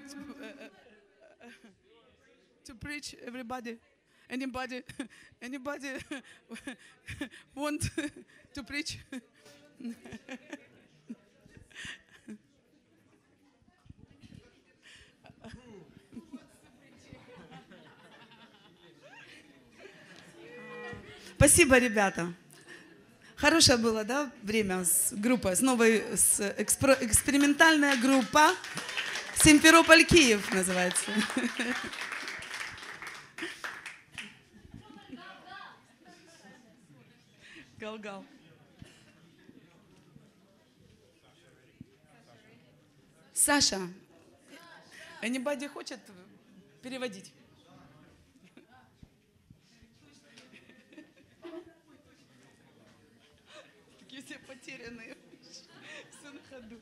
want to, uh, uh, to preach everybody. Anybody, anybody want to preach? Спасибо, ребята. Хорошее было, да, время с группой, с новой с экспро, экспериментальная группа. Симферополь, Киев называется. Галгал. Саша, anybody хочет переводить? Такие все потерянные, все на ходу.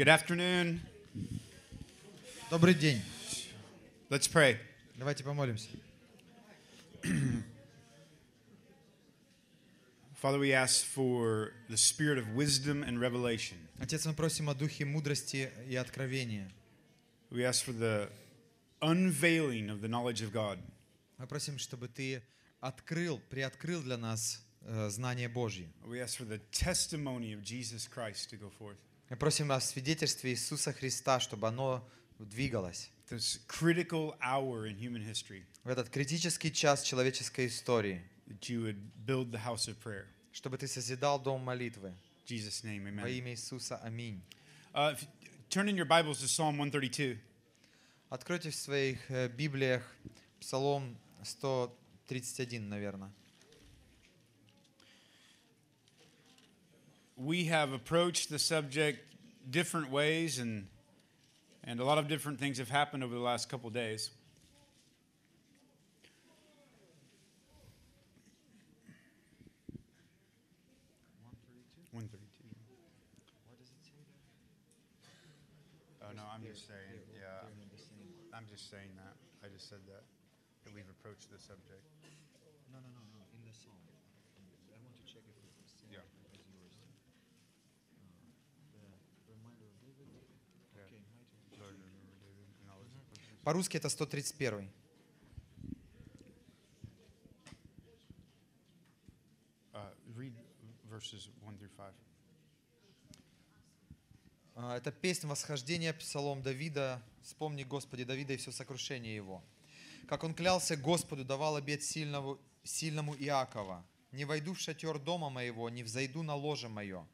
Good afternoon. Добрый день. Let's pray. Давайте помолимся. Father, we ask for the spirit of wisdom and revelation. Отец, мы просим о духе мудрости и откровения. We ask for the unveiling of the knowledge of God. Мы просим, чтобы ты открыл, приоткрыл для нас э, знание Божье. We ask for the testimony of Jesus Christ to go forth. Мы просим вас в свидетельстве Иисуса Христа, чтобы оно двигалось. This critical hour in human history. В этот критический час человеческой истории. That you would build the house of prayer. Чтобы ты созидал дом молитвы. Jesus name, amen. Во имя Иисуса, аминь. Uh, turn in your Bibles to Psalm 132. Откройте в своих э, Библиях Псалом 131, наверное. we have approached the subject different ways, and and a lot of different things have happened over the last couple days. One thirty-two. What Oh no, I'm just saying. Yeah, I'm just saying that. I just said that that we've approached the subject. По-русски это 131. Uh, read а, это песня восхождения, псалом Давида. «Вспомни, Господи, Давида и все сокрушение его». Как он клялся Господу, давал обет сильному, сильному Иакова. «Не войду в шатер дома моего, не взойду на ложе мое.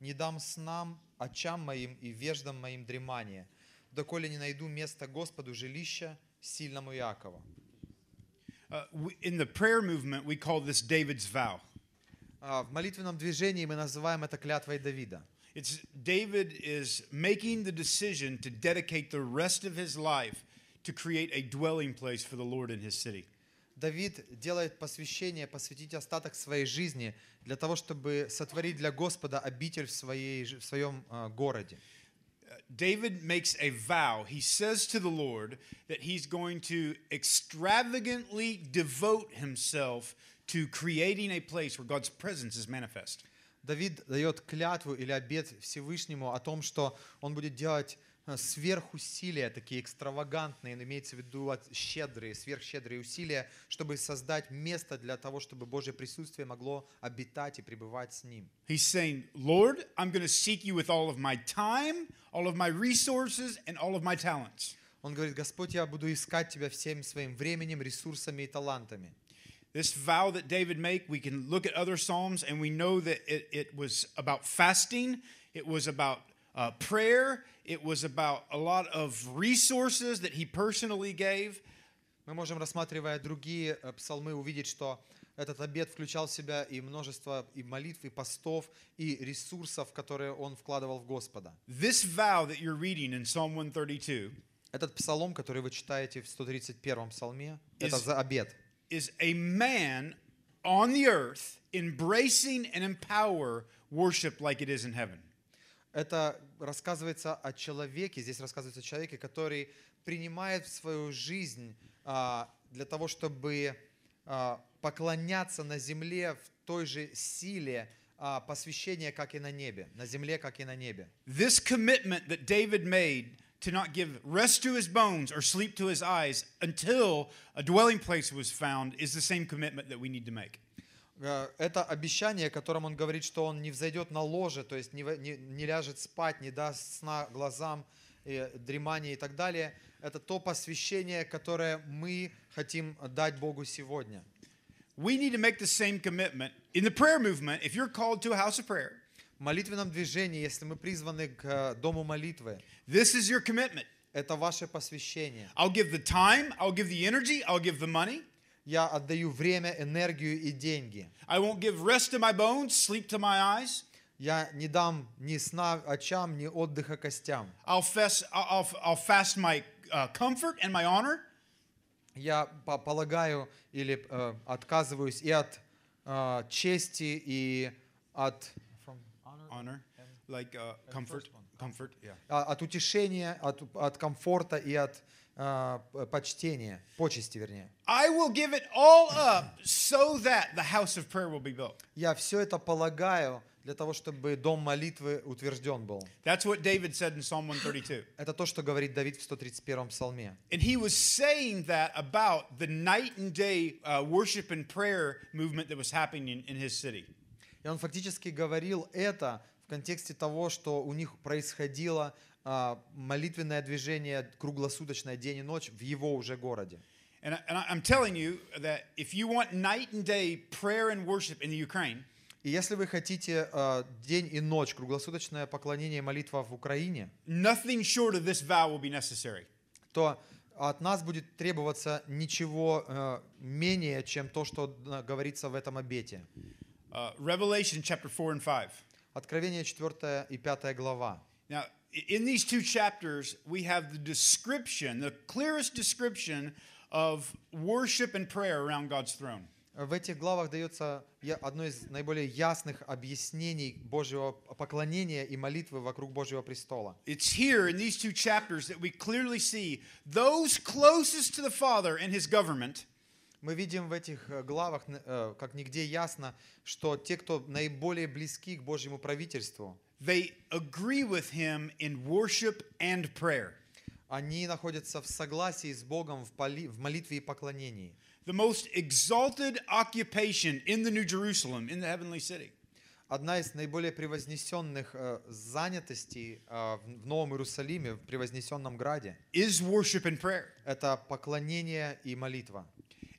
Не дам снам, очам моим и веждам моим дремание доколе не найду места Господу жилища сильному Иакова. Uh, in the а, В молитвенном движении мы называем это клятвой Давида. It's David is making the decision to dedicate the rest of his life to create a dwelling place for the Lord in his city. Давид делает посвящение, посвятить остаток своей жизни для того, чтобы сотворить для Господа обитель в, своей, в своем а, городе. David makes a vow. He says to the Lord that he's going to extravagantly devote himself to creating a place where God's presence is manifest. Давид дает клятву или обет Всевышнему о том, что он будет делать Э, сверхусилия, такие экстравагантные, имеется в виду щедрые, сверхщедрые усилия, чтобы создать место для того, чтобы Божье присутствие могло обитать и пребывать с Ним. He's saying, Lord, I'm going to seek you with all of my time, all of my resources, and all of my talents. Он говорит, Господь, я буду искать Тебя всем своим временем, ресурсами и талантами. This vow that David made, we can look at other Psalms and we know that it, it was about fasting, it was about uh, prayer, it was about a lot of resources that he personally gave. Мы можем, рассматривая другие э, псалмы, увидеть, что этот обед включал в себя и множество и молитв, и постов, и ресурсов, которые он вкладывал в Господа. This vow that you're reading in Psalm 132 этот псалом, который вы читаете в 131 псалме, is, это за обед. Is a man on the earth embracing and empower worship like it is in heaven это рассказывается о человеке, здесь рассказывается о человеке, который принимает в свою жизнь а, для того, чтобы а, поклоняться на земле в той же силе а, посвящения, как и на небе, на земле, как и на небе. This commitment that David made to not give rest to his bones or sleep to his eyes until a dwelling place was found is the same commitment that we need to make. Э, это обещание, которым он говорит, что он не взойдет на ложе, то есть не, не, не ляжет спать, не даст сна глазам, и э, дремания и так далее, это то посвящение, которое мы хотим дать Богу сегодня. We need to make the same commitment. In the prayer movement, if you're called to a house of prayer, в молитвенном движении, если мы призваны к э, дому молитвы, this is your commitment. Это ваше посвящение. I'll give the time, I'll give the energy, I'll give the money. Я отдаю время, энергию и деньги. I won't give rest to my bones, sleep to my eyes. Я не дам ни сна очам, ни отдыха костям. I'll fast, I'll, I'll fast my uh, comfort and my honor. Я полагаю или uh, отказываюсь и от uh, чести, и от From honor, honor like uh, comfort, comfort, yeah. от утешения, от, от комфорта и от uh, почтение, почести, вернее. I will give it all up so that the house of prayer will be built. Я все это полагаю для того, чтобы дом молитвы утвержден был. That's what David said in Psalm 132. Это то, что говорит Давид в 131-м псалме. And he was saying that about the night and day uh, worship and prayer movement that was happening in his city. И он фактически говорил это в контексте того, что у них происходило а, молитвенное движение круглосуточное день и ночь в его уже городе. и если вы хотите uh, день и ночь круглосуточное поклонение и молитва в Украине, nothing short of this vow will be necessary. То от нас будет требоваться ничего uh, менее, чем то, что говорится в этом обете. Uh, Revelation chapter 4 and 5. Откровение 4 и 5 глава. Now, in these two chapters, we have the description, the clearest description of worship and prayer around God's throne. В этих главах дается одно из наиболее ясных объяснений Божьего поклонения и молитвы вокруг Божьего престола. It's here in these two chapters that we clearly see those closest to the Father and His government. Мы видим в этих э, главах, э, как нигде ясно, что те, кто наиболее близки к Божьему правительству, they agree with him in worship and prayer. Они находятся в согласии с Богом в, поли, в молитве и поклонении. The most exalted occupation in the New Jerusalem, in the heavenly city. Одна из наиболее превознесенных э, занятостей э, в Новом Иерусалиме, в превознесенном граде, is worship and prayer. это поклонение и молитва.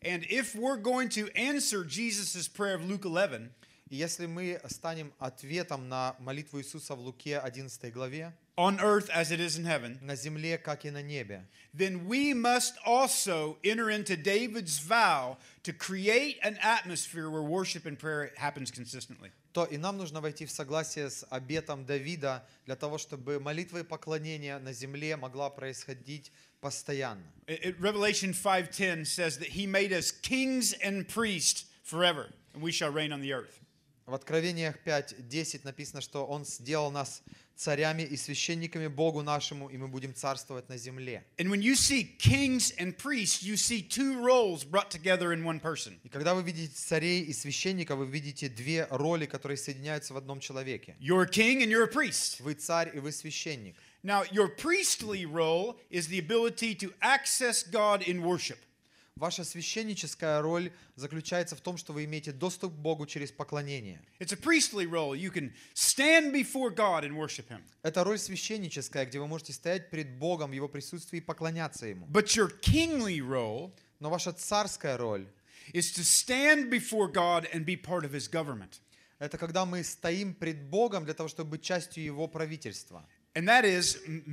And if we're going to answer Jesus' prayer of Luke 11, И если мы станем ответом на молитву Иисуса в Луке 11 главе, on earth as it is in heaven, на земле, как и на небе, then we must also enter into David's vow to create an atmosphere where worship and prayer happens consistently. то и нам нужно войти в согласие с обетом Давида для того, чтобы молитва и поклонение на земле могла происходить постоянно. Revelation 5:10 says that he made us kings and priests forever, and we shall reign on the earth. В Откровениях 5.10 написано, что Он сделал нас царями и священниками Богу нашему, и мы будем царствовать на земле. И когда вы видите царей и священника, вы видите две роли, которые соединяются в одном человеке. You're king and you're a priest. Вы царь и вы священник. Now, your priestly role is the ability to access God in worship. Ваша священническая роль заключается в том, что вы имеете доступ к Богу через поклонение. Это роль священническая, где вы можете стоять перед Богом в Его присутствии и поклоняться Ему. But your kingly role но ваша царская роль Это когда мы стоим пред Богом для того, чтобы быть частью Его правительства and that is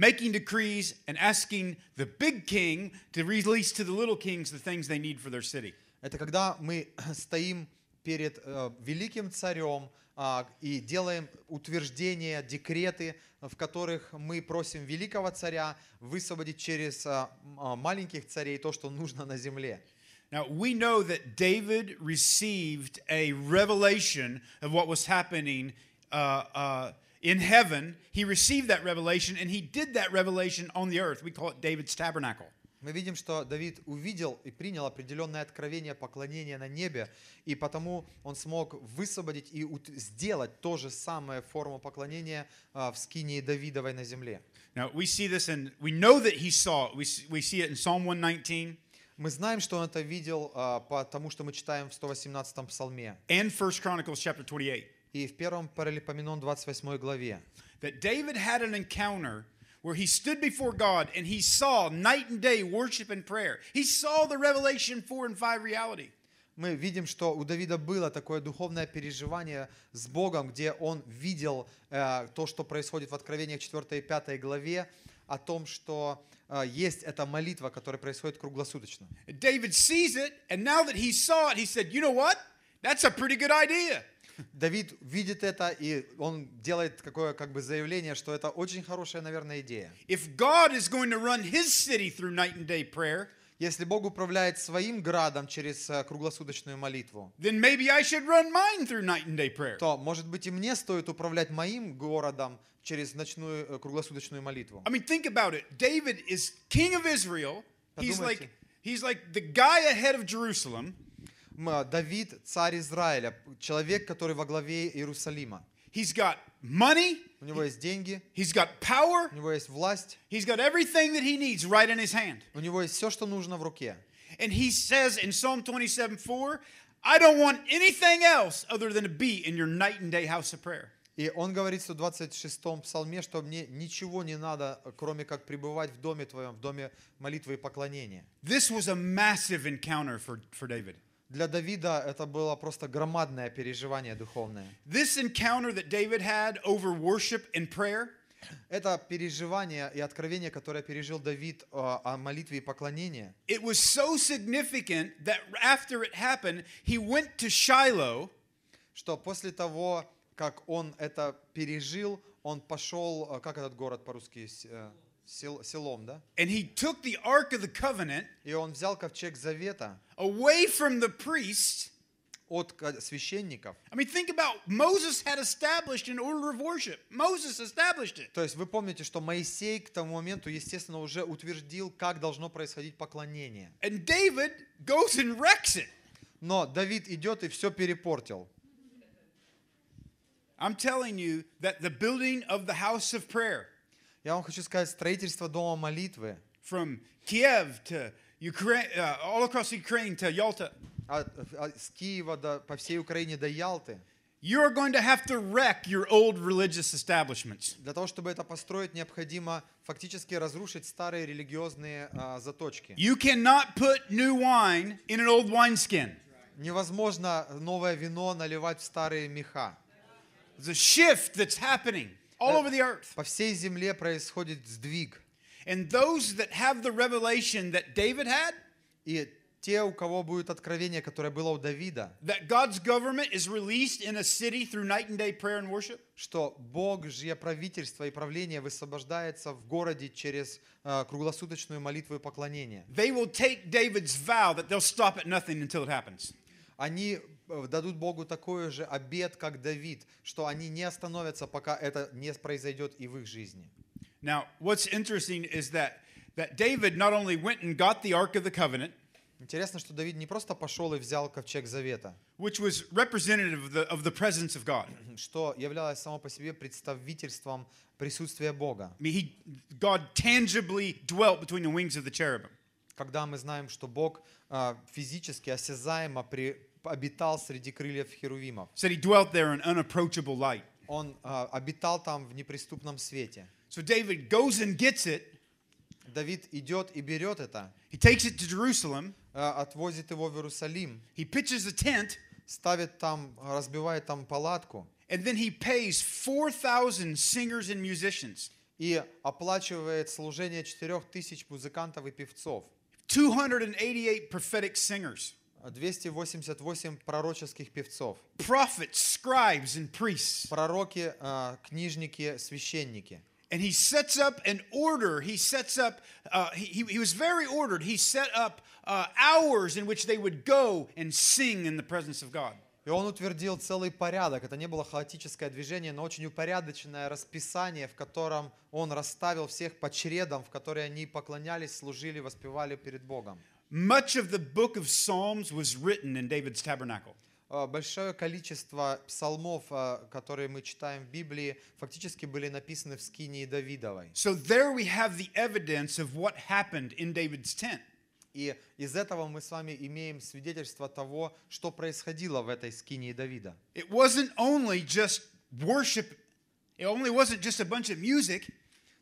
making decrees and asking the big king to release to the little kings the things they need for their city. Это когда мы стоим перед э, великим царем э, и делаем утверждения, декреты, в которых мы просим великого царя высвободить через э, маленьких царей то, что нужно на земле. Now, we know that David received a revelation of what was happening uh, uh, in heaven. He received that revelation and he did that revelation on the earth. We call it David's tabernacle. Мы видим, что Давид увидел и принял определенное откровение поклонения на небе, и потому он смог высвободить и сделать то же самое форму поклонения а, в скинии Давидовой на земле. Now we see this and we know that he saw We, see it in Psalm 119. Мы знаем, что он это видел, а, потому что мы читаем в 118-м псалме. And 1 Chronicles chapter 28 и в первом Паралипоменон 28 главе. That David had an encounter where he stood before God and he saw night and day worship and prayer. He saw the Revelation 4 and 5 reality. Мы видим, что у Давида было такое духовное переживание с Богом, где он видел э, то, что происходит в Откровениях 4 и 5 главе, о том, что э, есть эта молитва, которая происходит круглосуточно. Давид видит это, и он делает какое как бы заявление, что это очень хорошая, наверное, идея. If God is going to run his city through night and day prayer, если Бог управляет своим градом через э, круглосуточную молитву, then maybe I should run mine through night and day prayer. то, может быть, и мне стоит управлять моим городом через ночную э, круглосуточную молитву. I mean, think about it. David is king of Israel. He's like, he's like the guy ahead of Jerusalem. Э, Давид, царь Израиля, человек, который во главе Иерусалима. He's got money. У него есть деньги. He's got power. У него есть власть. He's got everything that he needs right in his hand. У него есть все, что нужно в руке. And he says in Psalm 27:4, I don't want anything else other than to be in your night and day house of prayer. И он говорит в 126-м псалме, что мне ничего не надо, кроме как пребывать в доме твоем, в доме молитвы и поклонения. This was a massive encounter for, for David. Для Давида это было просто громадное переживание духовное. This encounter that David had over worship and prayer это переживание и откровение, которое пережил Давид э, о молитве и поклонении. It was so significant that after it happened, he went to Shiloh. Что после того, как он это пережил, он пошел, э, как этот город по-русски есть? Э, селом, да? And he took the Ark of the Covenant завета away from the priest от священников. I mean, think about Moses had established an order of worship. Moses established it. То есть вы помните, что Моисей к тому моменту, естественно, уже утвердил, как должно происходить поклонение. And David goes and wrecks it. Но Давид идет и все перепортил. I'm telling you that the building of the house of prayer Я вам хочу сказать, строительство дома молитвы. From Kiev to Ukraine, uh, all across Ukraine to Yalta. От, а, от, а, с Киева до, по всей Украине до Ялты. You are going to have to wreck your old religious establishments. Для того, чтобы это построить, необходимо фактически разрушить старые религиозные uh, заточки. You cannot put new wine in an old wineskin. Невозможно новое вино наливать в старые меха. The shift that's happening all over the earth. По всей земле происходит сдвиг. And those that have the revelation that David had, и те, у кого будет откровение, которое было у Давида, that God's government is released in a city through night and day prayer and worship, что Божье правительство и правление высвобождается в городе через uh, круглосуточную молитву и поклонение. They will take David's vow that they'll stop at nothing until it happens. Они Э, дадут Богу такой же обед, как Давид, что они не остановятся, пока это не произойдет и в их жизни. Now, what's interesting is that, that David not only went and got the Ark of the Covenant, Интересно, что Давид не просто пошел и взял ковчег завета, which was representative of the, of the presence of God. что являлось само по себе представительством присутствия Бога. I mean, he, God tangibly dwelt between the wings of the cherubim. Когда мы знаем, что Бог uh, физически осязаемо при, обитал среди крыльев херувимов. Said he dwelt there in unapproachable light. Он uh, обитал там в неприступном свете. So David goes and gets it. Давид идет и берет это. He takes it to Jerusalem. Uh, отвозит его в Иерусалим. He pitches a tent. Ставит там, разбивает там палатку. And then he pays 4,000 singers and musicians. И оплачивает служение 4000 музыкантов и певцов. 288 prophetic singers. 288 пророческих певцов. Prophets, scribes and priests. Пророки, а, книжники, священники. And he sets up an order. He sets up, uh, he, he was very ordered. He set up uh, hours in which they would go and sing in the presence of God. И он утвердил целый порядок. Это не было хаотическое движение, но очень упорядоченное расписание, в котором он расставил всех по чередам, в которые они поклонялись, служили, воспевали перед Богом. Much of the book of Psalms was written in David's tabernacle. Большое количество псалмов, которые мы читаем в Библии, фактически были написаны в скинии Давидовой. So there we have the evidence of what happened in David's tent. И из этого мы с вами имеем свидетельство того, что происходило в этой скинии Давида. It wasn't only just worship. It only wasn't just a bunch of music.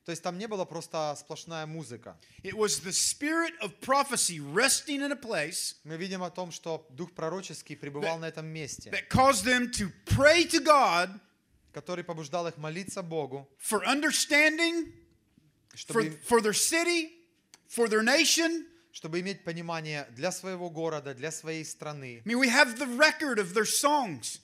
То есть там не было просто сплошная музыка. It was the spirit of prophecy resting in a place. Мы видим о том, что дух пророческий пребывал на этом месте. That caused them to pray to God. Который побуждал их молиться Богу. For understanding. Чтобы, for, for their city, for their nation. Чтобы иметь понимание для своего города, для своей страны. I mean, we have the record of their songs.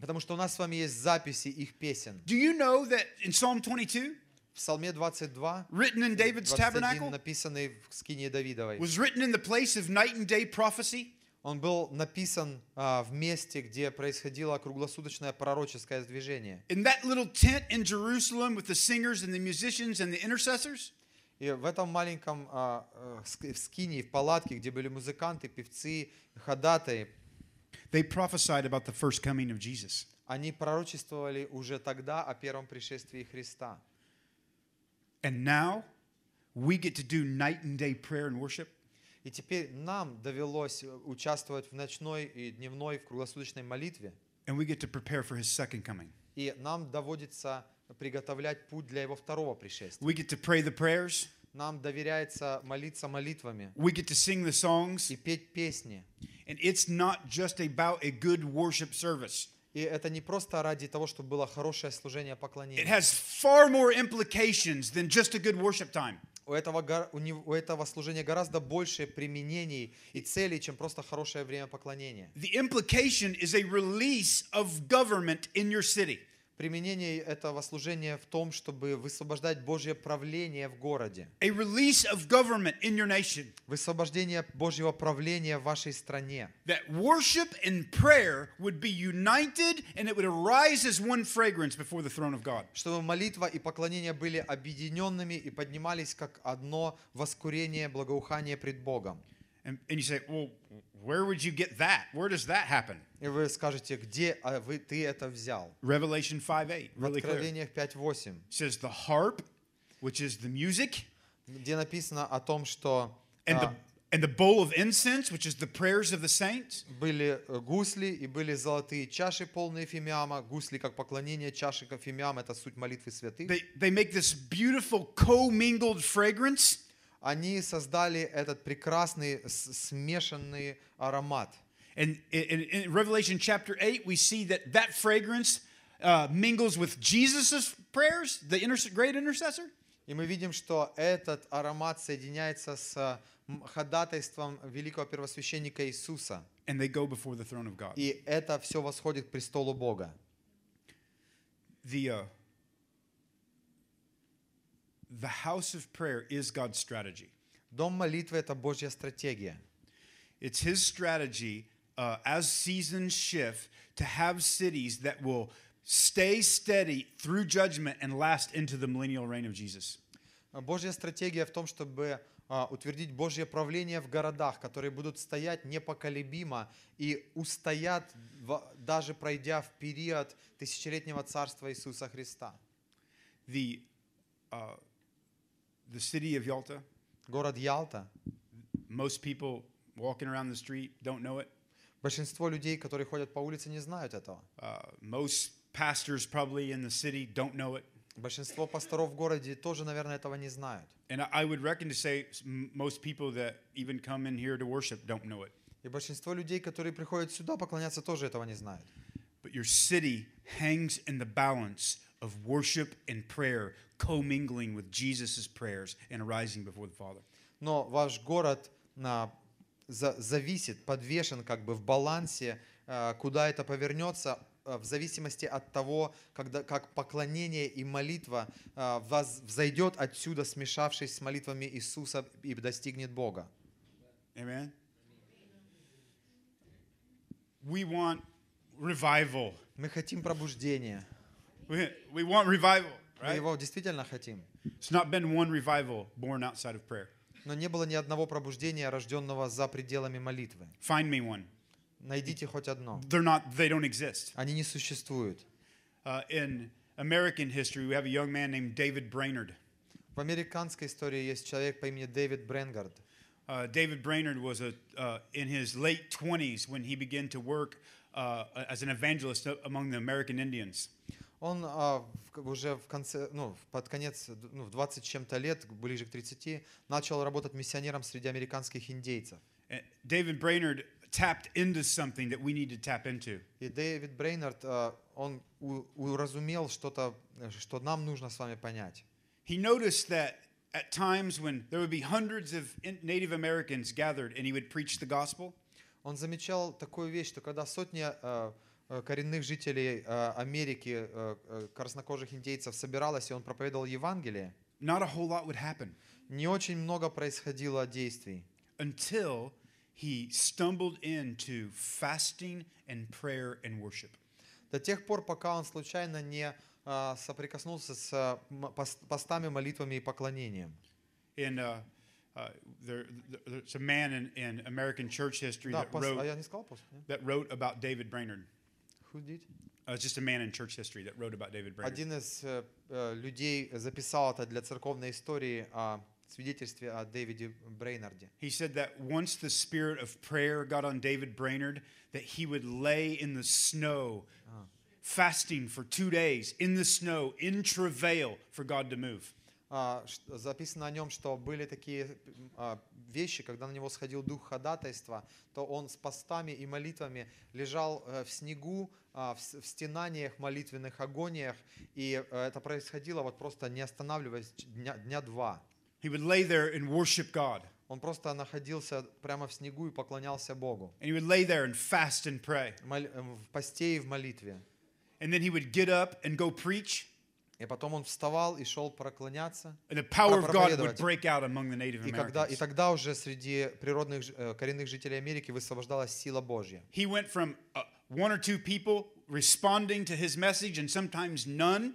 Потому что у нас с вами есть записи их песен. Do you know that in Psalm 22? в 22, written in David's 21, tabernacle, написанный в скине Давидовой, was written in the place of night and day prophecy. Он был написан uh, в месте, где происходило круглосуточное пророческое движение. In that little tent in Jerusalem with the singers and the musicians and the intercessors. И в этом маленьком uh, в скине, в палатке, где были музыканты, певцы, ходатай, they prophesied about the first coming of Jesus. Они пророчествовали уже тогда о первом пришествии Христа. And now we get to do night and day prayer and worship. И теперь нам довелось участвовать в ночной и дневной, в круглосуточной молитве. And we get to prepare for his second coming. И нам доводится приготовлять путь для его второго пришествия. We get to pray the prayers. Нам доверяется молиться молитвами. We get to sing the songs. И петь песни. And it's not just about a good worship service. И это не просто ради того, чтобы было хорошее служение поклонения. It has far more implications than just a good worship time. У этого, у, него, у этого служения гораздо больше применений и целей, чем просто хорошее время поклонения. The implication is a release of government in your city применение этого служения в том, чтобы высвобождать Божье правление в городе. A release of government in your nation. Высвобождение Божьего правления в вашей стране. That worship and prayer would be united and it would arise as one fragrance before the throne of God. Чтобы молитва и поклонение были объединенными и поднимались как одно воскурение, благоухание пред Богом. And, and you say, well, Where would you get that? Where does that happen? И вы скажете, где вы, ты это взял? Revelation 5:8. Really Откровениях 5:8. Says the harp, which is the music. Где написано о том, что and the, and the bowl of incense, which is the prayers of the saints. Были э, гусли и были золотые чаши, полные фимиама. Гусли как поклонение, чаши как фимиам – это суть молитвы святых. They, they make this beautiful co-mingled fragrance. они создали этот прекрасный смешанный аромат. And in, in Revelation chapter 8, we see that that fragrance uh, mingles with Jesus' prayers, the inter- great intercessor. И мы видим, что этот аромат соединяется с ходатайством великого первосвященника Иисуса. And they go before the throne of God. И это все восходит к престолу Бога. The, uh, The house of prayer is God's strategy. Дом молитвы это Божья стратегия. It's his strategy uh, as seasons shift to have cities that will stay steady through judgment and last into the millennial reign of Jesus. Божья стратегия в том, чтобы uh, утвердить Божье правление в городах, которые будут стоять непоколебимо и устоят, в, даже пройдя в период тысячелетнего царства Иисуса Христа. The uh, the city of Yalta. Город Ялта. Most people walking around the street don't know it. Большинство людей, которые ходят по улице, не знают этого. Uh, most pastors probably in the city don't know it. Большинство пасторов в городе тоже, наверное, этого не знают. And I would reckon to say most people that even come in here to worship don't know it. И большинство людей, которые приходят сюда поклоняться, тоже этого не знают. But your city hangs in the balance of worship and prayer commingling with Jesus' prayers and arising before the Father. Но ваш город на, за, зависит, подвешен как бы в балансе, а, куда это повернется, а, в зависимости от того, когда, как поклонение и молитва а, вас взойдет отсюда, смешавшись с молитвами Иисуса и достигнет Бога. Amen. We want revival. Мы хотим пробуждения. We, want revival, right? его действительно хотим. It's not been one revival born outside of prayer. Но не было ни одного пробуждения, рожденного за пределами молитвы. Find me one. Найдите хоть одно. They're not, they don't exist. Они не существуют. Uh, in American history, we have a young man named David Brainerd. В американской истории есть человек по имени Дэвид uh, David Brainerd was a, uh, in his late 20s when he began to work uh, as an evangelist among the American Indians. он а, в, уже в конце, ну, под конец, ну, в 20 чем-то лет, ближе к 30, начал работать миссионером среди американских индейцев. Дэвид Брейнард tapped into something that we need to tap into. И Дэвид Брейнард, а, он уразумел что-то, э, что нам нужно с вами понять. He noticed that at times when there would be hundreds of Native Americans gathered and he would preach the gospel. Он замечал такую вещь, что когда сотни а, Э, коренных жителей э, Америки, э, краснокожих индейцев, собиралось, и он проповедовал Евангелие, not a whole lot would happen не очень много происходило действий. Until he stumbled into fasting and prayer and worship. До тех пор, пока он случайно не соприкоснулся с постами, молитвами и поклонением. And, uh, uh, there, there's a man in, in American church history да, that, пос... wrote, а сказал, that wrote about David Brainerd. Who did? Uh, just a man in church history that wrote about David Brainerd. Один из uh, людей записал это для церковной истории о свидетельстве о Дэвиде Брейнарде. He said that once the spirit of prayer got on David Brainerd, that he would lay in the snow, ah. fasting for two days in the snow in travail for God to move. А, записано о нем, что были такие а, вещи, когда на него сходил дух ходатайства, то он с постами и молитвами лежал э, в снегу, а, в стенаниях, молитвенных агониях, и э, это происходило вот просто не останавливаясь дня, дня два. Он просто находился прямо в снегу и поклонялся Богу. Э, в посте и в молитве. And then he would get up and go preach. И потом он вставал и шел проклоняться. The power of God would break out among the Native Americans. И, когда, и тогда уже среди природных э, коренных жителей Америки высвобождалась сила Божья. He went from uh, one or two people responding to his message and sometimes none.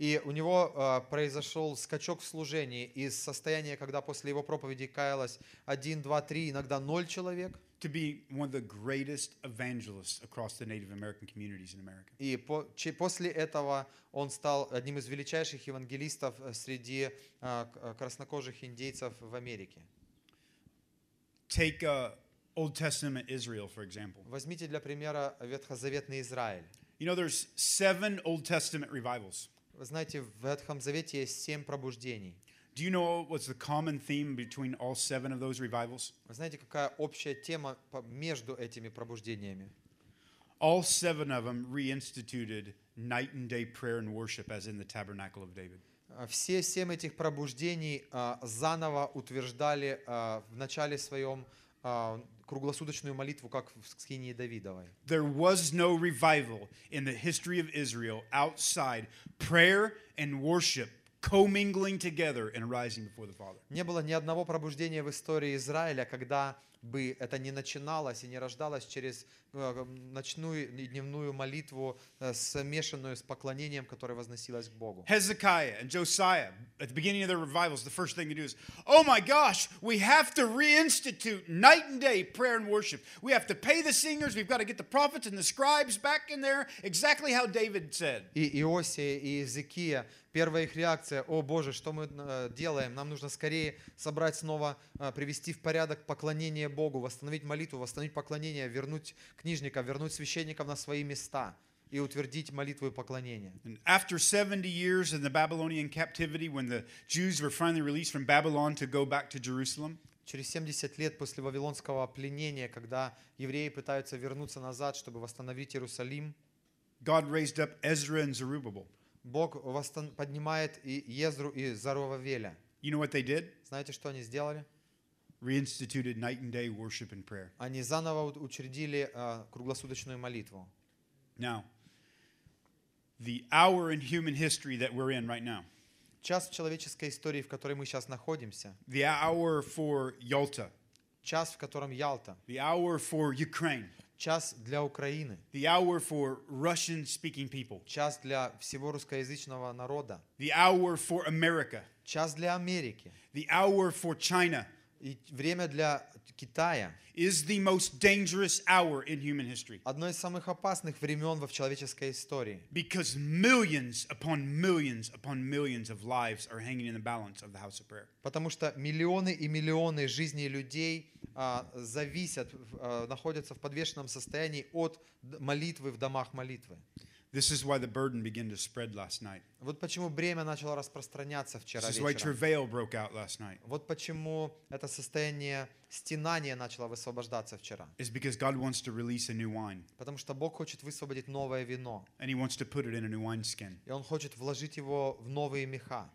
И у него uh, произошел скачок в служении из состояния, когда после его проповеди каялось один, два, три, иногда ноль человек to be one of the greatest evangelists across the Native American communities in America. И по, че, после этого он стал одним из величайших евангелистов э, среди uh, краснокожих индейцев в Америке. Take uh, Old Testament Israel, for example. Возьмите для примера Ветхозаветный Израиль. You know, there's seven Old Testament revivals. Вы знаете, в Ветхом Завете есть семь пробуждений. Do you know what's the common theme between all seven of those revivals? Знаете, какая общая тема между этими пробуждениями? All seven of them reinstituted night and day prayer and worship as in the tabernacle of David. Все семь этих пробуждений заново утверждали в начале своем круглосуточную молитву, как в скинии Давидовой. There was no revival in the history of Israel outside prayer and worship commingling together and rising before the Father. Не было ни одного пробуждения в истории Израиля, когда бы это не начиналось и не рождалось через ночную и дневную молитву, смешанную с поклонением, которое возносилось к Богу. Hezekiah and Josiah, at the beginning of their revivals, the first thing they do is, oh my gosh, we have to reinstitute night and day prayer and worship. We have to pay the singers, we've got to get the prophets and the scribes back in there, exactly how David said. И Иосия и Иезекия Первая их реакция, о Боже, что мы э, делаем? Нам нужно скорее собрать снова, э, привести в порядок поклонение Богу, восстановить молитву, восстановить поклонение, вернуть книжника, вернуть священников на свои места и утвердить молитву и поклонение. after 70 years in the Babylonian captivity, when the Jews were finally released from Babylon to go back to Jerusalem, через 70 лет после вавилонского пленения, когда евреи пытаются вернуться назад, чтобы восстановить Иерусалим, God raised up Ezra and Zerubbabel. Бог восстан... поднимает и Езру и Заровавеля. You know what they did? Знаете, что они сделали? Reinstituted night and day worship and prayer. Они заново учредили uh, круглосуточную молитву. Now, the hour in human history that we're in right now. Час в человеческой истории, в которой мы сейчас находимся. The hour for Yalta. Час, в котором Ялта. The hour for Ukraine. Час для Украины. The hour for Russian speaking people. Час для всего русскоязычного народа. The hour for America. Час для Америки. The hour for China. И время для Китая. Is the most dangerous hour in human history. Одно из самых опасных времен в человеческой истории. Because millions upon millions upon millions of lives are hanging in the balance of the house of prayer. Потому что миллионы и миллионы жизней людей а, зависят, а, находятся в подвешенном состоянии от молитвы в домах молитвы. This is why the burden began to spread last night. Вот почему бремя начало распространяться вчера This is why travail broke out last night. Вот почему это состояние стенания начало высвобождаться вчера. Is because God wants to release a new wine. Потому что Бог хочет высвободить новое вино. And He wants to put it in a new wineskin. И Он хочет вложить его в новые меха.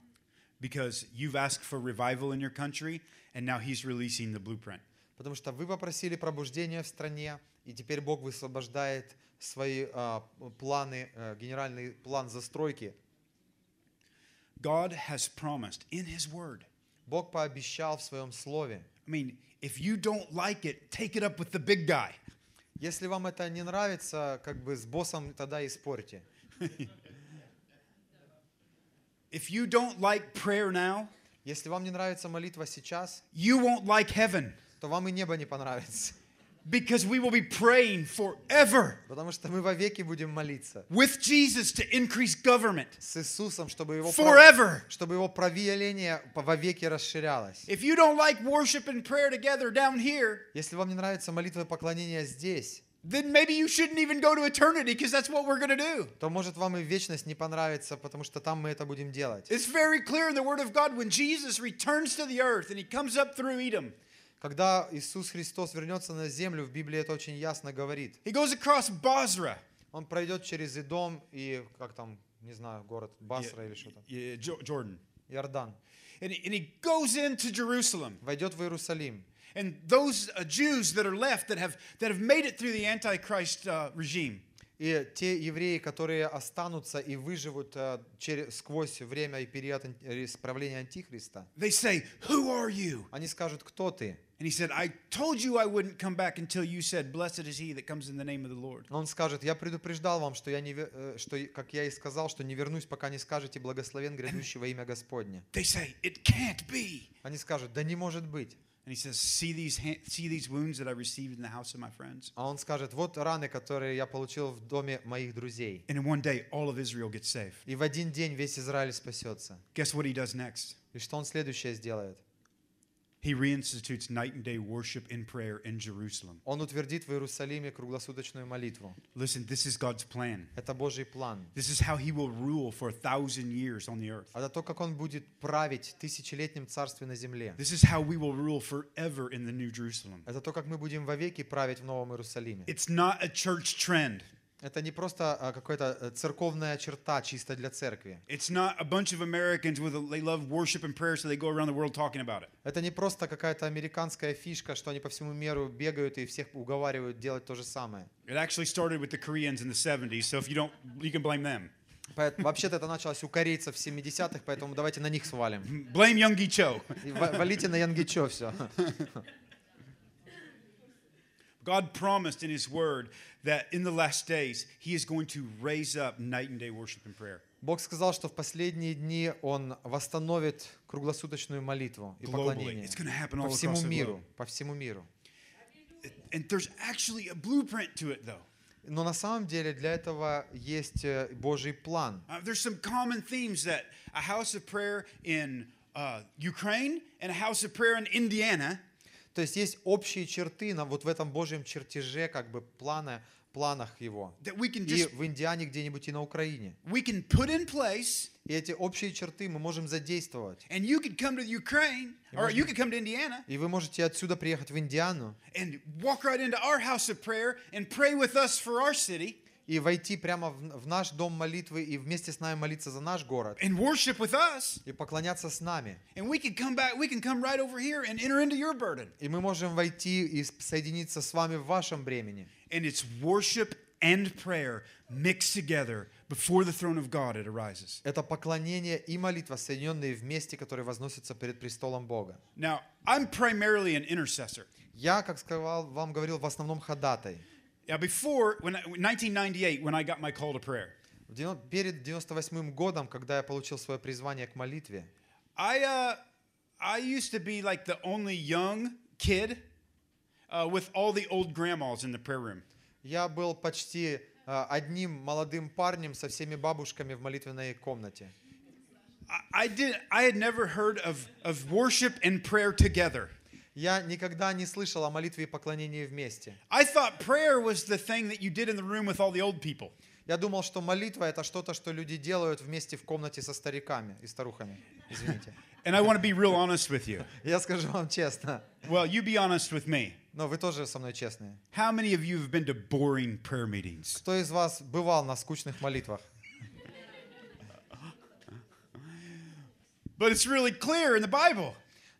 Because you've asked for revival in your country, and now He's releasing the blueprint потому что вы попросили пробуждения в стране, и теперь Бог высвобождает свои э, планы, э, генеральный план застройки. God has promised in His Word. Бог пообещал в своем слове. I mean, if you don't like it, take it up with the big guy. Если вам это не нравится, как бы с боссом тогда и спорьте. If you don't like prayer now, если вам не нравится молитва сейчас, you won't like heaven то вам и небо не понравится. Because we will be praying forever. Потому что мы вовеки будем молиться. With Jesus to increase government. С Иисусом, чтобы его forever. правление вовеки расширялось. If you don't like worship and prayer together down here. Если вам не нравится молитва и поклонение здесь. Then maybe you shouldn't even go to eternity because that's what we're going to do. То может вам и вечность не понравится, потому что там мы это будем делать. It's very clear in the word of God when Jesus returns to the earth and he comes up through Edom. Когда Иисус Христос вернется на землю, в Библии это очень ясно говорит. He goes across Basra. Он пройдет через Идом и, как там, не знаю, город Басра или что-то. Jordan. Иордан. and he goes into Jerusalem. Войдет в Иерусалим. And those uh, Jews that are left that have, that have made it through the Antichrist uh, regime. И те евреи, которые останутся и выживут э, через, сквозь время и период э, исправления Антихриста, they say, Who are you? они скажут, кто ты? And he said, I told you I wouldn't come back until you said, Blessed is he that comes in the name of the Lord. Он скажет, я предупреждал вам, что я не, э, что, как я и сказал, что не вернусь, пока не скажете благословен грядущего имя Господне. They say, It can't be. Они скажут, да не может быть. And he says, see these, see these wounds that I received in the house of my friends. скажет, вот раны, And in one day, all of Israel gets saved. Guess what he does next? He reinstitutes night and day worship in prayer in Jerusalem. Он утвердит в Иерусалиме круглосуточную молитву. Listen, this is God's plan. Это Божий план. This is how he will rule for a thousand years on the earth. Это то, как он будет править тысячелетним на земле. This is how we will rule forever in the New Jerusalem. Это то, как мы будем вовеки править в Новом Иерусалиме. It's not a church trend. Это не просто а, какая-то э, церковная черта чисто для церкви. Это не просто какая-то американская фишка, что они по всему миру бегают и всех уговаривают делать то же самое. It actually started with Вообще-то это началось у корейцев в 70-х, поэтому давайте на них свалим. Blame Young Cho. Валите на Young Cho все. God promised in His Word that in the last days He is going to raise up night and day worship and prayer. Бог сказал, что в последние дни Он восстановит круглосуточную молитву и поклонение по всему миру, по всему миру. And there's actually a blueprint to it, though. Но на самом деле для этого есть э, Божий план. Uh, there's some common themes that a house of prayer in uh, Ukraine and a house of prayer in Indiana То есть есть общие черты на вот в этом Божьем чертеже, как бы плана, планах его. just, и в Индиане где-нибудь и на Украине. We can put in place, и эти общие черты мы можем задействовать. And you can come to Ukraine, or you can come to Indiana, и вы можете отсюда приехать в Индиану. And walk right into our house of prayer and pray with us for our city и войти прямо в, в наш дом молитвы и вместе с нами молиться за наш город. And worship with us. И поклоняться с нами. И мы можем войти и соединиться с вами в вашем бремени. And it's worship and prayer mixed together before the throne of God it arises. Это поклонение и молитва соединенные вместе, которые возносятся перед престолом Бога. Now, I'm primarily an intercessor. Я, как сказал, вам говорил, в основном ходатай. Now, before, when, 1998, when I got my call to prayer, перед 98 годом, когда я получил свое призвание к молитве, I, uh, I used to be like the only young kid uh, with all the old grandmas in the prayer room. Я был почти uh, одним молодым парнем со всеми бабушками в молитвенной комнате. I, I did. I had never heard of of worship and prayer together. Я никогда не слышал о молитве и поклонении вместе. Я думал, что молитва это что-то, что люди делают вместе в комнате со стариками и старухами. Извините. And I want to be real honest with you. Я скажу вам честно. Well, you be honest with me. Но вы тоже со мной честные. How many of you have been to boring prayer meetings? Кто из вас бывал на скучных молитвах? But it's really clear in the Bible.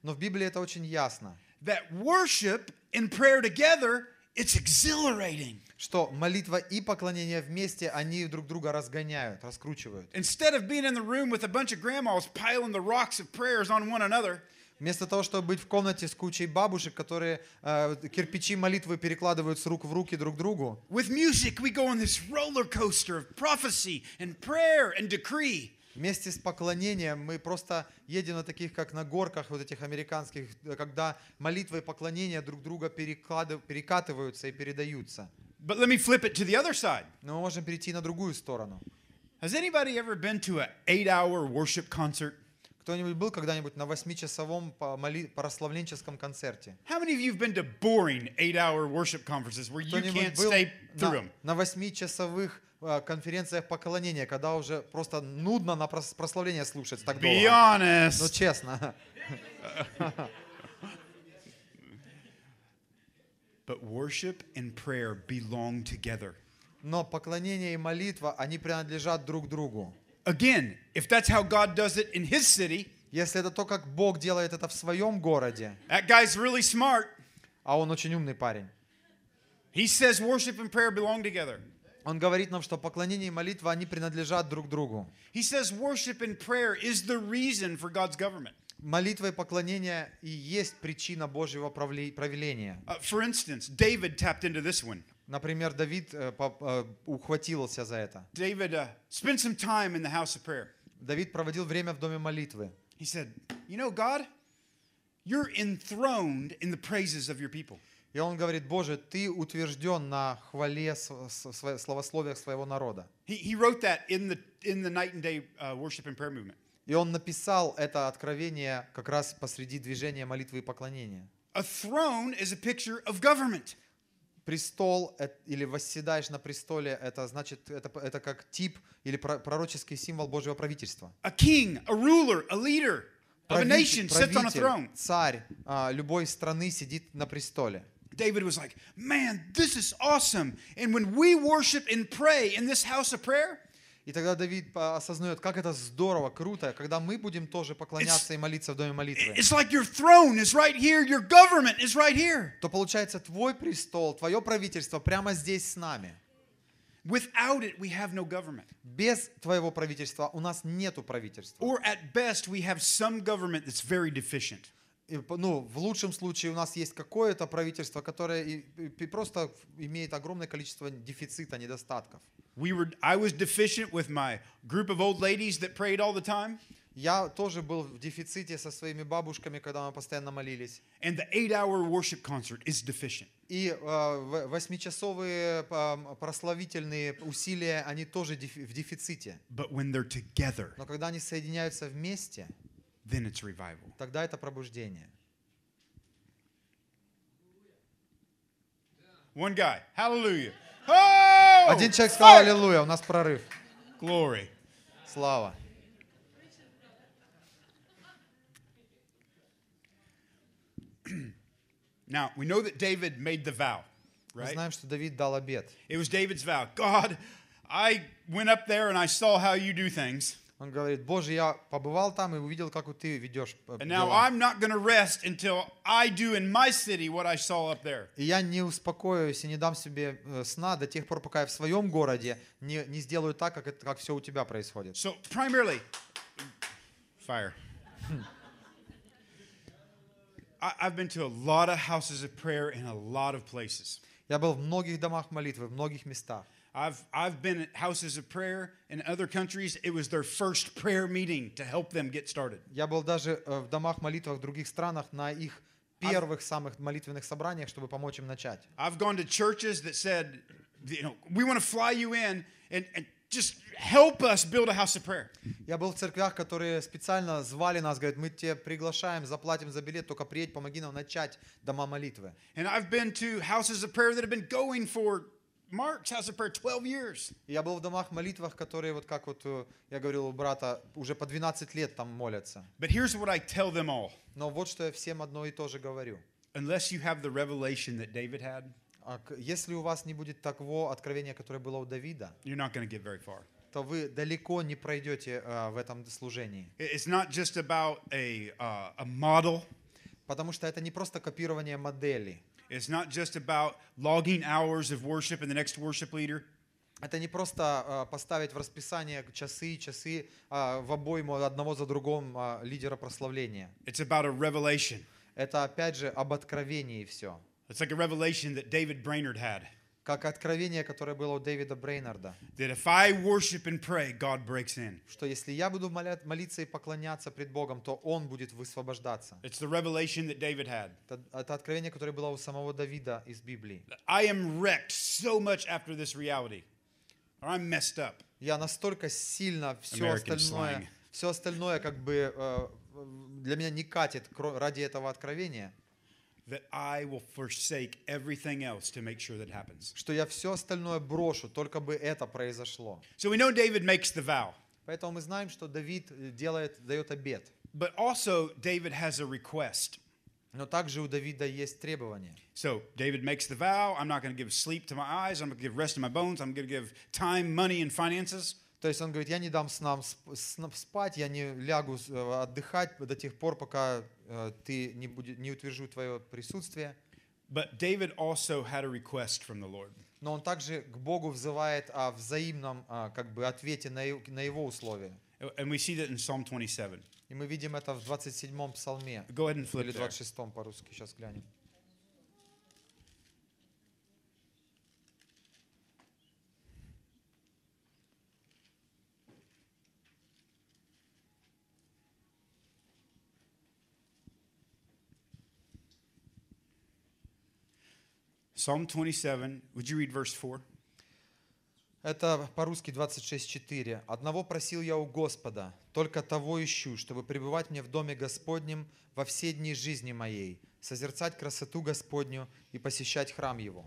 Но в Библии это очень ясно. That worship and prayer together, it's exhilarating. Что молитва и поклонение вместе, они друг друга разгоняют, раскручивают. Instead of being in the room with a bunch of grandmas piling the rocks of prayers on one another, Вместо того, чтобы быть в комнате с кучей бабушек, которые э, кирпичи молитвы перекладывают с рук в руки друг другу. With music we go on this roller coaster of prophecy and prayer and decree. Вместе с поклонением мы просто едем на таких, как на горках вот этих американских, э, когда молитвы и поклонения друг друга перекатываются и передаются. But let me flip it to the other side. Но мы можем перейти на другую сторону. Has anybody ever been to an eight-hour worship concert? Кто-нибудь был когда-нибудь на восьмичасовом прославленческом концерте? How many of you have been to boring eight-hour worship conferences where you can't stay through them? На восьмичасовых Э, конференциях поклонения, когда уже просто нудно на прославление слушать так долго. Be Ну честно. But worship and prayer belong together. Но поклонение и молитва, они принадлежат друг другу. Again, if that's how God does it in his city, если это то, как Бог делает это в своем городе, that guy's really smart. а он очень умный парень. He says worship and prayer belong together. Он говорит нам, что поклонение и молитва, они принадлежат друг другу. He says worship and prayer is the reason for God's government. Молитва и поклонение и есть причина Божьего правления. Uh, for instance, David tapped into this one. Например, Давид ухватился за это. David uh, spent some time in the house of prayer. Давид проводил время в доме молитвы. He said, you know, God, you're enthroned in the praises of your people. И он говорит, Боже, ты утвержден на хвале словословиях своего народа. He wrote that in the in the night and day uh, worship and prayer movement. И он написал это откровение как раз посреди движения молитвы и поклонения. A throne is a picture of government. Престол или восседаешь на престоле, это значит, это, это как тип или пророческий символ Божьего правительства. A king, a ruler, a leader of a nation sits on a throne. царь а, любой страны сидит на престоле. David was like, man, this is awesome. And when we worship and pray in this house of prayer, и тогда Давид осознает, как это здорово, круто, когда мы будем тоже поклоняться it's, и молиться в доме молитвы. It's like your throne is right here, your government is right here. То получается, твой престол, твое правительство прямо здесь с нами. Without it, we have no government. Без твоего правительства у нас нету правительства. Or at best, we have some government that's very deficient ну, в лучшем случае у нас есть какое-то правительство, которое и, и просто имеет огромное количество дефицита, недостатков. We were, I was deficient with my group of old ladies that prayed all the time. Я тоже был в дефиците со своими бабушками, когда мы постоянно молились. And the eight-hour worship concert is deficient. И э, восьмичасовые прославительные усилия, они тоже в дефиците. But when they're together, Но когда они соединяются вместе, then it's revival. Тогда это пробуждение. One guy, hallelujah. Oh! Один человек сказал аллилуйя, у нас прорыв. Glory. Слава. Now, we know that David made the vow, right? Мы знаем, что Давид дал обет. It was David's vow. God, I went up there and I saw how you do things. Он говорит, Боже, я побывал там и увидел, как ты ведешь э, И я не успокоюсь и не дам себе э, сна до тех пор, пока я в своем городе не, не сделаю так, как, это, как все у тебя происходит. So, primarily, fire. I've been to a lot of houses of prayer in a lot of places. Я был в многих домах молитвы, в многих местах. I've, I've been at houses of prayer in other countries. It was their first prayer meeting to help them get started. Я был даже э, в домах молитвах в других странах на их первых самых молитвенных собраниях, чтобы помочь им начать. I've gone to churches that said, you know, we want to fly you in and, and just help us build a house of prayer. Я был в церквях, которые специально звали нас, говорят, мы тебя приглашаем, заплатим за билет, только приедь, помоги нам начать дома молитвы. And I've been to houses of prayer that have been going for Я был в домах молитвах, которые вот как вот э, я говорил у брата, уже по 12 лет там молятся. Но вот что я всем одно и то же говорю. А если у вас не будет такого откровения, которое было у Давида, то вы далеко не пройдете э, в этом служении. It's not just about a, uh, a model, потому что это не просто копирование модели. It's not just about logging hours of worship and the next worship leader. Это не просто поставить в расписание часы и часы в обойму одного за другом лидера прославления. It's about a revelation. Это опять же об откровении все. It's like a revelation that David Brainerd had. Как откровение, которое было у Дэвида Брейнарда. Что если я буду молиться и поклоняться пред Богом, то Он будет высвобождаться. It's the revelation that David had. Это откровение, которое было у самого Давида из Библии. I am wrecked so much after this reality. I'm messed up. Я настолько сильно все American остальное, slang. все остальное как бы э, для меня не катит ради этого откровения. that I will forsake everything else to make sure that happens. Что я все остальное брошу, только бы это произошло. So we know David makes the vow. Поэтому мы знаем, что Давид э, делает, дает обет. But also David has a request. Но также у Давида есть требование. So David makes the vow, I'm not going to give sleep to my eyes, I'm going to give rest to my bones, I'm going to give time, money and finances. То есть он говорит, я не дам снам спать, я не лягу э, отдыхать до тех пор, пока э, ты не, будет, не утвержу твое присутствие. But David also had a request from the Lord. Но он также к Богу взывает о взаимном а, как бы, ответе на его условия. And э, we see that in Psalm 27. И мы видим это в 27-м псалме. Go ahead and flip Или 26-м по-русски, сейчас глянем. There. Psalm 27, would you read verse 4? Это по-русски 26.4. «Одного просил я у Господа, только того ищу, чтобы пребывать мне в доме Господнем во все дни жизни моей, созерцать красоту Господню и посещать храм Его».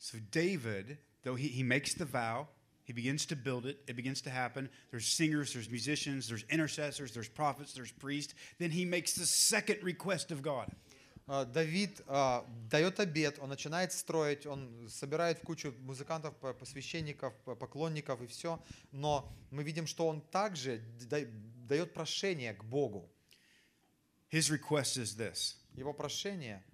So David, though he, he makes the vow, he begins to build it, it begins to happen. There's singers, there's musicians, there's intercessors, there's prophets, there's priests. Then he makes the second request of God. А, Давид а, дает обед, он начинает строить, он собирает в кучу музыкантов, посвященников, поклонников и все, но мы видим, что он также дает прошение к Богу. His request is this. Его прошение.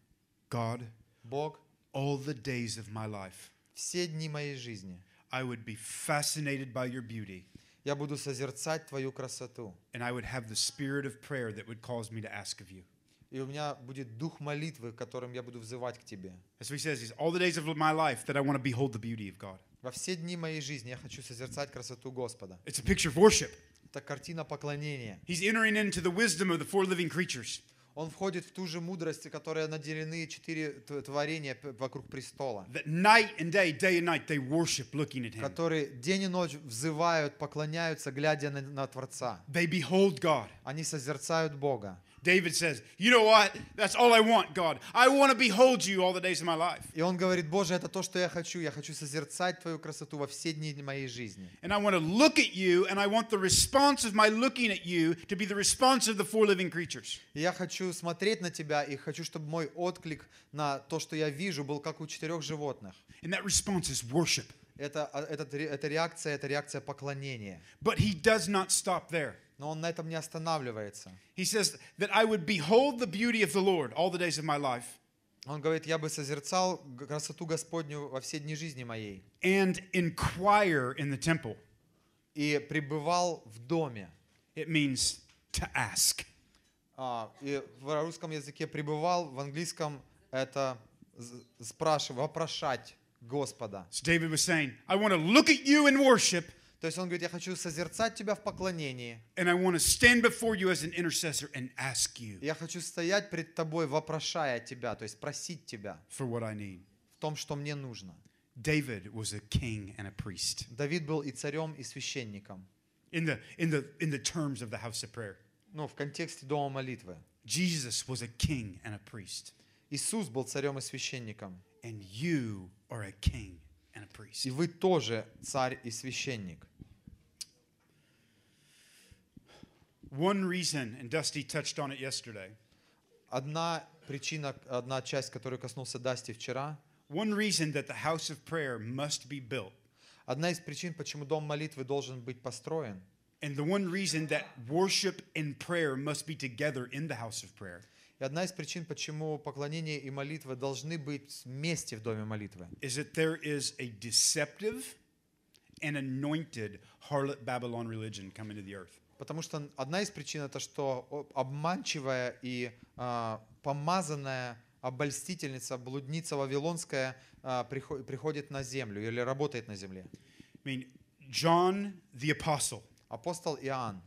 God. Бог. All the days of my life. Все дни моей жизни. I would be fascinated by your beauty. Я буду созерцать твою красоту. And I would have the spirit of prayer that would cause me to ask of you. И у меня будет дух молитвы, которым я буду взывать к тебе. Во все дни моей жизни я хочу созерцать красоту Господа. It's a picture of worship. Это картина поклонения. He's entering into the wisdom of the four living creatures. Он входит в ту же мудрость, которой наделены четыре творения вокруг престола. Которые день и ночь взывают, поклоняются, глядя на, на Творца. Они созерцают Бога. David says, "You know what? That's all I want, God. I want to behold you all the days of my life." И он говорит: "Боже, это то, что я хочу. Я хочу созерцать твою красоту во все дни моей жизни." And I want to look at you, and I want the response of my looking at you to be the response of the four living creatures. Я хочу смотреть на тебя и хочу, чтобы мой отклик на то, что я вижу, был как у четырех животных. And that response is worship. Это, это, это реакция, это реакция поклонения. But he does not stop there. Но он на этом не останавливается. He says that I would behold the beauty of the Lord all the days of my life. Он говорит, я бы созерцал красоту Господню во все дни жизни моей. And inquire in the temple. И пребывал в доме. It means to ask. А, и в русском языке пребывал, в английском это спрашивать, вопрошать Господа. So David was saying, I want to look at you in worship. То есть он говорит, я хочу созерцать тебя в поклонении. And I want to stand before you as an intercessor and ask you. Я хочу стоять пред тобой, вопрошая тебя, то есть просить тебя. For what I need. В том, что мне нужно. David was a king and a priest. Давид был и царем, и священником. In the in the in the terms of the house of prayer. Ну, в контексте дома молитвы. Jesus was a king and a priest. Иисус был царем и священником. And you are a king and a priest. И вы тоже царь и священник. One reason, and Dusty touched on it yesterday. Одна причина, одна часть, которой коснулся Дасти вчера. One reason that the house of prayer must be built. Одна из причин, почему дом молитвы должен быть построен. And the one reason that worship and prayer must be together in the house of prayer. И одна из причин, почему поклонение и молитва должны быть вместе в доме молитвы. Is that there is a deceptive and anointed harlot Babylon religion coming to the earth. потому что одна из причин это, что обманчивая и э, помазанная обольстительница, блудница вавилонская э, а, приход, приходит на землю или работает на земле. I mean, John the apostle. Апостол Иоанн.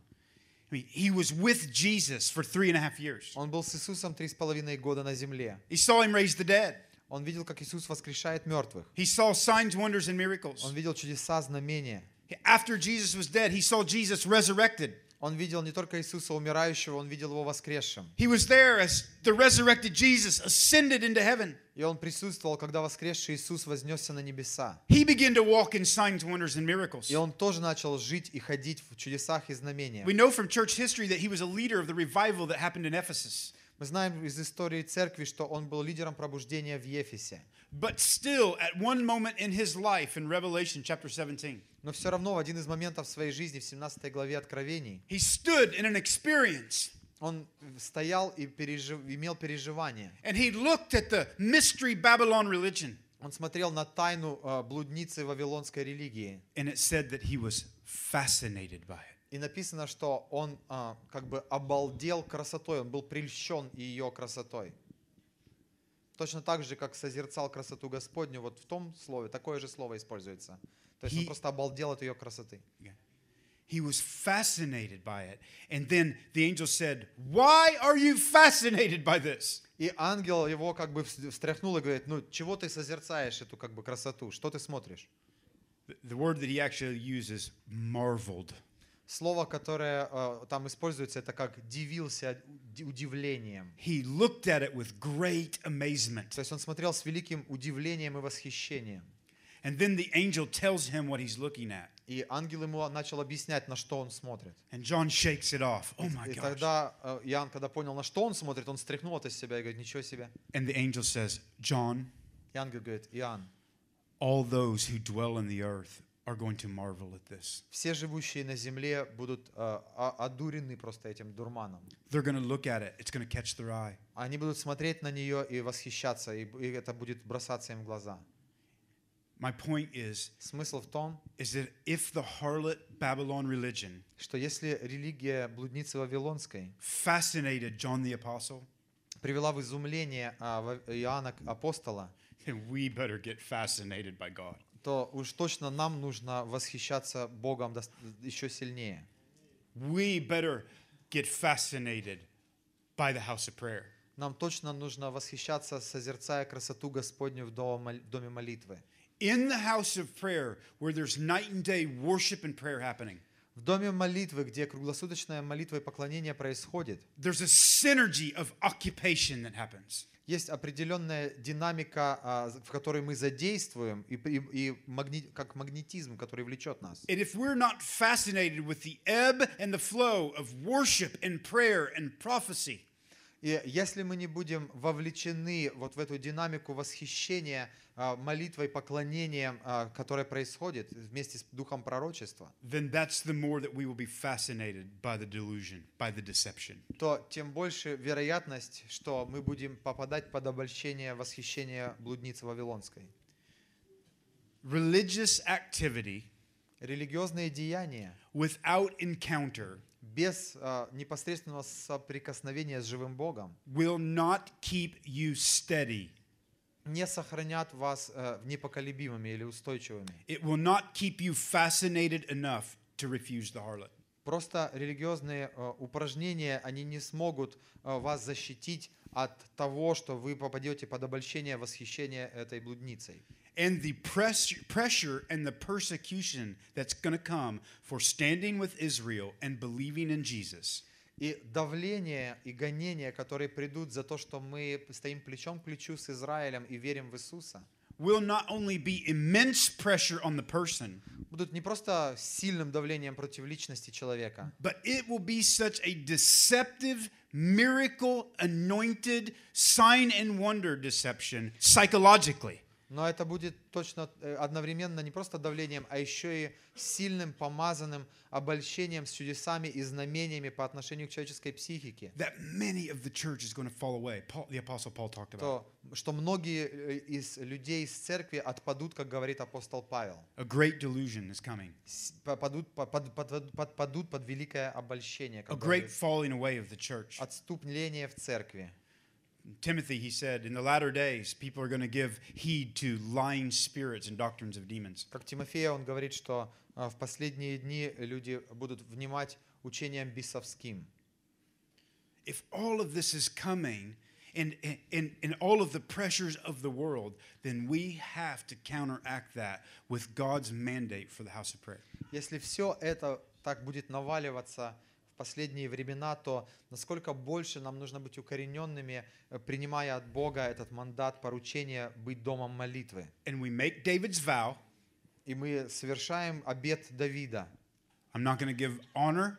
I mean, he was with Jesus for three and a half years. Он был с Иисусом три с половиной года на земле. He saw him raise the dead. Он видел, как Иисус воскрешает мертвых. He saw signs, wonders, and miracles. Он видел чудеса, знамения. After Jesus was dead, he saw Jesus resurrected. Он видел не только Иисуса умирающего, он видел его воскресшим. He was there as the resurrected Jesus ascended into heaven. И он присутствовал, когда воскресший Иисус вознесся на небеса. He began to walk in signs, wonders, and miracles. И он тоже начал жить и ходить в чудесах и знамениях. We know from church history that he was a leader of the revival that happened in Ephesus. Мы знаем из истории церкви, что он был лидером пробуждения в Ефесе. But still, at one moment in his life, in Revelation chapter 17. Но все равно в один из моментов своей жизни, в 17 главе Откровений, he stood in an experience. Он стоял и пережив, имел переживание. And he looked at the mystery Babylon religion. Он смотрел на тайну uh, блудницы вавилонской религии. And it said that he was fascinated by it. И написано, что он uh, как бы обалдел красотой, он был прельщен ее красотой. Точно так же, как созерцал красоту Господню, вот в том слове, такое же слово используется. То есть he, он просто обалдел от ее красоты. Yeah. He was fascinated by it. And then the angel said, Why are you fascinated by this? И ангел его как бы встряхнул и говорит, ну чего ты созерцаешь эту как бы красоту, что ты смотришь? The word that he actually uses, marveled. Слово, которое uh, там используется, это как дивился удивлением. He looked at it with great amazement. То есть он смотрел с великим удивлением и восхищением. And then the angel tells him what he's looking at. И ангел ему начал объяснять, на что он смотрит. And John shakes it off. Oh my gosh. И тогда э, Иоанн, когда понял, на что он смотрит, он стряхнул это с себя и говорит, ничего себе. And the angel says, John, и ангел говорит, Иоанн, all those who dwell in the earth are going to marvel at this. Все живущие на земле будут э, одурены просто этим дурманом. They're going to look at it. It's going to catch their eye. Они будут смотреть на нее и восхищаться, и это будет бросаться им в глаза. My point is, смысл в том, is that if the harlot Babylon religion, что если религия блудницы вавилонской fascinated John the Apostle, привела в изумление а, Иоанна апостола, we better get fascinated by God. то уж точно нам нужно восхищаться Богом еще сильнее. We better get fascinated by the house of prayer. Нам точно нужно восхищаться, созерцая красоту Господню в доме молитвы in the house of prayer where there's night and day worship and prayer happening. В доме молитвы, где круглосуточная молитва и поклонение происходит. Есть определенная динамика, а, в которой мы задействуем, и, и, и магни, как магнетизм, который влечет нас. и если мы не будем вовлечены вот в эту динамику восхищения а, молитвой поклонением, а, которое происходит вместе с духом пророчества, То тем больше вероятность, что мы будем попадать под обольщение, восхищение блудницы вавилонской. Religious activity религиозные деяния without encounter без uh, непосредственного соприкосновения с живым Богом will not keep you steady не сохранят вас э, непоколебимыми или устойчивыми. It will not keep you fascinated enough to refuse the harlot. Просто религиозные э, упражнения, они не смогут э, вас защитить от того, что вы попадете под обольщение, восхищение этой блудницей. And the press, pressure and the persecution that's going to come for standing with Israel and believing in Jesus – и давление и гонения, которые придут за то, что мы стоим плечом к плечу с Израилем и верим в Иисуса, will not only be immense pressure on the person, будут не просто сильным давлением против личности человека, but it will be such a deceptive miracle anointed sign and wonder deception psychologically. Но это будет точно э, одновременно не просто давлением, а еще и сильным помазанным обольщением с чудесами и знамениями по отношению к человеческой психике. That many of the church is going to fall away. the apostle Paul talked about. То, что многие э, из людей из церкви отпадут, как говорит апостол Павел. A great delusion is coming. Подпадут под, под, под, падут под великое обольщение. A great falling away of the church. Отступление в церкви. Timothy, he said, in the latter days, people are going to give heed to lying spirits and doctrines of demons. Как Тимофея, он говорит, что в последние дни люди будут внимать учениям бесовским. If all of this is coming, and, and, and all of the pressures of the world, then we have to counteract that with God's mandate for the house of prayer. Если все это так будет наваливаться, в последние времена, то насколько больше нам нужно быть укорененными, э, принимая от Бога этот мандат, поручение быть домом молитвы. And we make David's vow. И мы совершаем обет Давида. I'm not give honor,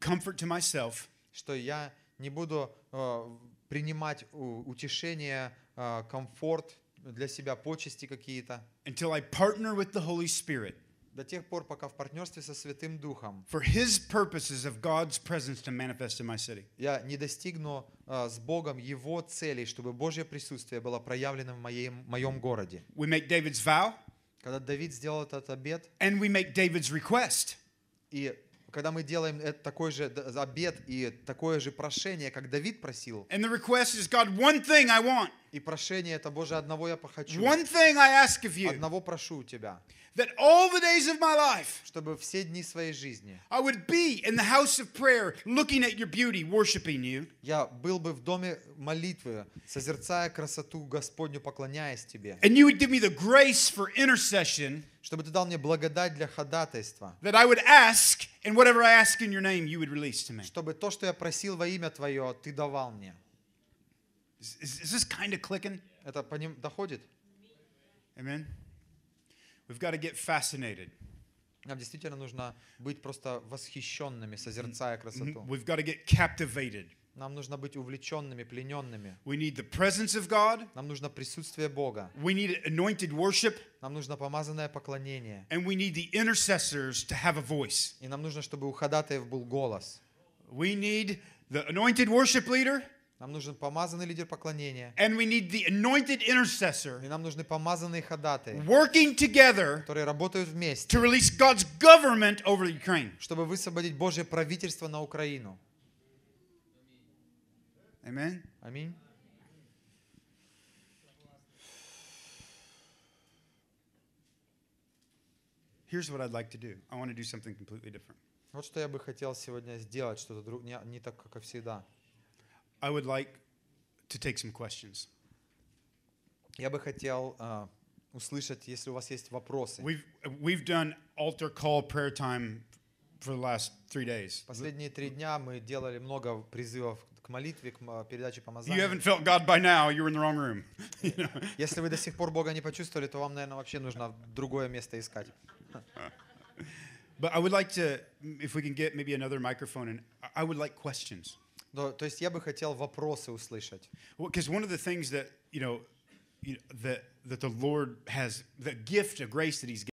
comfort to myself. Что я не буду uh, принимать утешение, uh, комфорт для себя, почести какие-то. Until I partner with the Holy Spirit до тех пор, пока в партнерстве со Святым Духом. Я не достигну а, с Богом Его целей, чтобы Божье присутствие было проявлено в моем моем городе. We make David's vow. Когда Давид сделал этот обет. And we make David's request. И когда мы делаем такой же обед и такое же прошение, как Давид просил. And the request is, God, one thing I want. И прошение это, Боже, одного я хочу. Одного прошу у Тебя. that all the days of my life чтобы все дни своей жизни I would be in the house of prayer looking at your beauty worshiping you я был бы в доме молитвы созерцая красоту Господню поклоняясь тебе and you would give me the grace for intercession чтобы ты дал мне благодать для ходатайства that I would ask and whatever I ask in your name you would release to me чтобы то что я просил во имя твое ты давал мне is, is this kind of clicking это по ним доходит Amen. We've got to get fascinated. Нам действительно нужно быть просто восхищенными, созерцая красоту. We've got to get captivated. Нам нужно быть увлеченными, плененными. We need the presence of God. Нам нужно присутствие Бога. We need anointed worship. Нам нужно помазанное поклонение. And we need the intercessors to have a voice. И нам нужно, чтобы у ходатаев был голос. We need the anointed worship leader. Нам нужен помазанный лидер поклонения. And we need the anointed intercessor. И нам нужны помазанные ходатаи. Working together. Которые работают вместе. To release God's government over Ukraine. Чтобы высвободить Божье правительство на Украину. Amen. Аминь. Вот что я бы хотел сегодня сделать, что-то не, не так, как всегда. I would like to take some questions. Я бы хотел услышать, если у вас есть вопросы. We've we've done altar call prayer time for the last three days. Последние три дня мы делали много призывов к молитве, к передаче помазания. You haven't felt God by now, you're in the wrong room. Если вы до сих пор Бога не почувствовали, то вам, наверное, вообще нужно другое место искать. But I would like to, if we can get maybe another microphone, and I would like questions. Но, то есть я бы хотел вопросы услышать. Because well, one of the things that, you know, that, that the Lord has, the gift of grace that He's